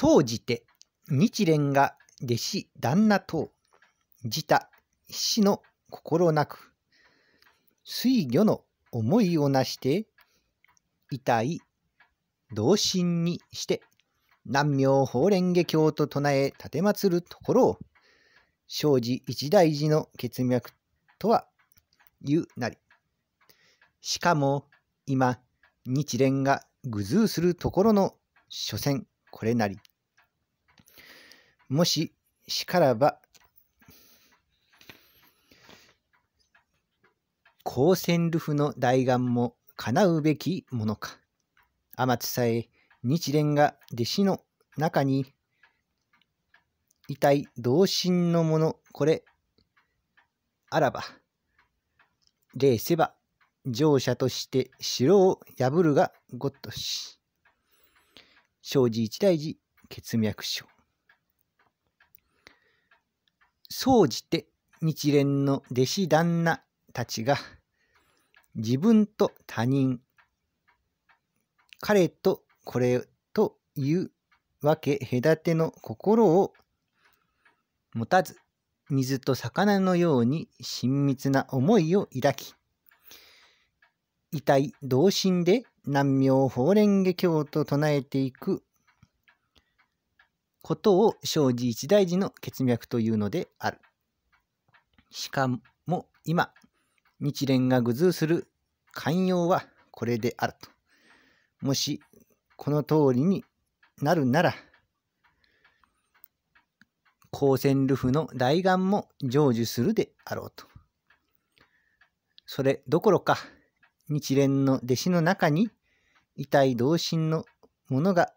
総じて日蓮が弟子旦那等自他死の心なく水魚の思いをなして痛い同心にして南明法蓮華経と唱え奉るところを生じ一大事の血脈とは言うなりしかも今日蓮がずうするところの所詮これなりもし、しからば、光線ルフの大願も叶うべきものか。天津さえ、日蓮が弟子の中に、遺体同心のもの、これ、あらば、礼せば、乗者として城を破るがごとし。生じ一大事、血脈症。総じて日蓮の弟子旦那たちが自分と他人彼とこれというわけ隔ての心を持たず水と魚のように親密な思いを抱き遺体同心で南明法蓮華経と唱えていくことを生じ一大事の血脈というのである。しかも今、日蓮が愚通する寛容はこれであると。もしこの通りになるなら、光線ルフの大願も成就するであろうと。それどころか、日蓮の弟子の中に、遺体同心のものが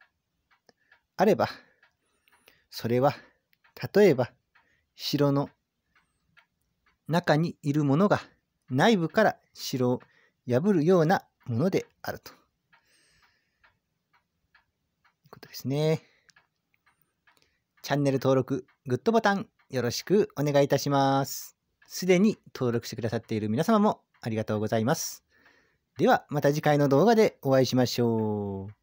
あれば、それは、例えば、城の中にいるものが内部から城を破るようなものであると。いうことですね。チャンネル登録、グッドボタン、よろしくお願いいたします。すでに登録してくださっている皆様もありがとうございます。ではまた次回の動画でお会いしましょう。